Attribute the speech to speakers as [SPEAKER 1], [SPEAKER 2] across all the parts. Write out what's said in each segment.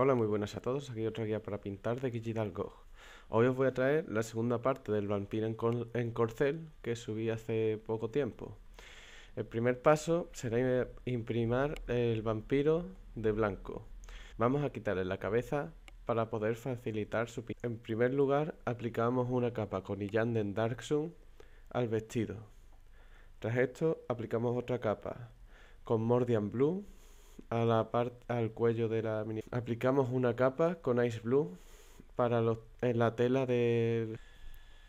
[SPEAKER 1] Hola, muy buenas a todos. Aquí otra guía para pintar de Digital Go. Hoy os voy a traer la segunda parte del vampiro en, corcel que subí hace poco tiempo. El primer paso será imprimir el vampiro de blanco. Vamos a quitarle la cabeza para poder facilitar su pintura. En primer lugar, aplicamos una capa con Yanden Dark Sun al vestido. Tras esto, aplicamos otra capa con Mordian Blue la parte al cuello de la mini. Aplicamos una capa con Ice Blue para los, en la tela de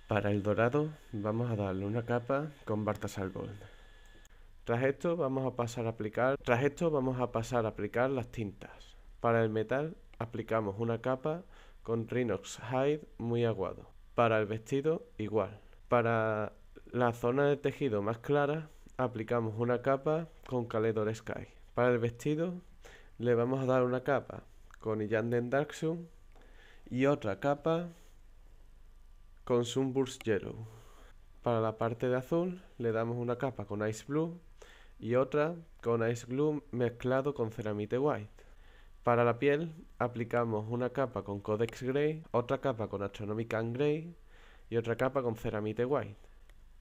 [SPEAKER 1] Para el dorado vamos a darle una capa con Bartasar Gold. Tras esto vamos a pasar a aplicar, tras esto vamos a pasar a aplicar las tintas. Para el metal aplicamos una capa con Rhinox Hide muy aguado. Para el vestido igual. Para la zona de tejido más clara aplicamos una capa con Caledor Sky. Para el vestido le vamos a dar una capa con dark Sun y otra capa con Sunburst Yellow. Para la parte de azul le damos una capa con Ice Blue y otra con Ice Blue mezclado con Ceramite White. Para la piel aplicamos una capa con Codex Grey, otra capa con Astronomic and Grey y otra capa con Ceramite White.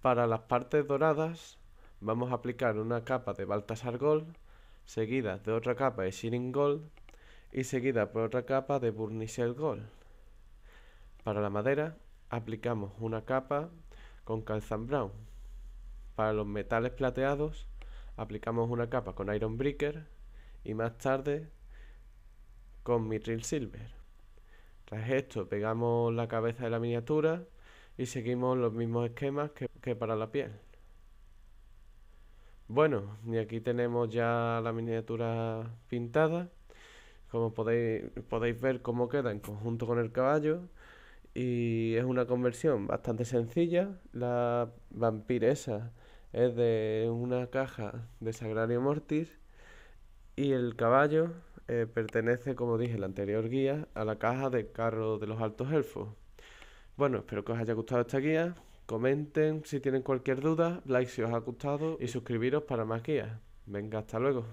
[SPEAKER 1] Para las partes doradas vamos a aplicar una capa de Baltasar Gold seguida de otra capa de Shining Gold y seguida por otra capa de burnished Gold. Para la madera aplicamos una capa con calzan brown. Para los metales plateados aplicamos una capa con iron breaker y más tarde con mithril silver. Tras esto pegamos la cabeza de la miniatura y seguimos los mismos esquemas que para la piel. Bueno, y aquí tenemos ya la miniatura pintada. Como podéis, podéis ver cómo queda en conjunto con el caballo. Y es una conversión bastante sencilla. La esa es de una caja de Sagrario Mortis. Y el caballo eh, pertenece, como dije en la anterior guía, a la caja de carro de los altos elfos. Bueno, espero que os haya gustado esta guía. Comenten si tienen cualquier duda, like si os ha gustado y suscribiros para más guías. Venga, hasta luego.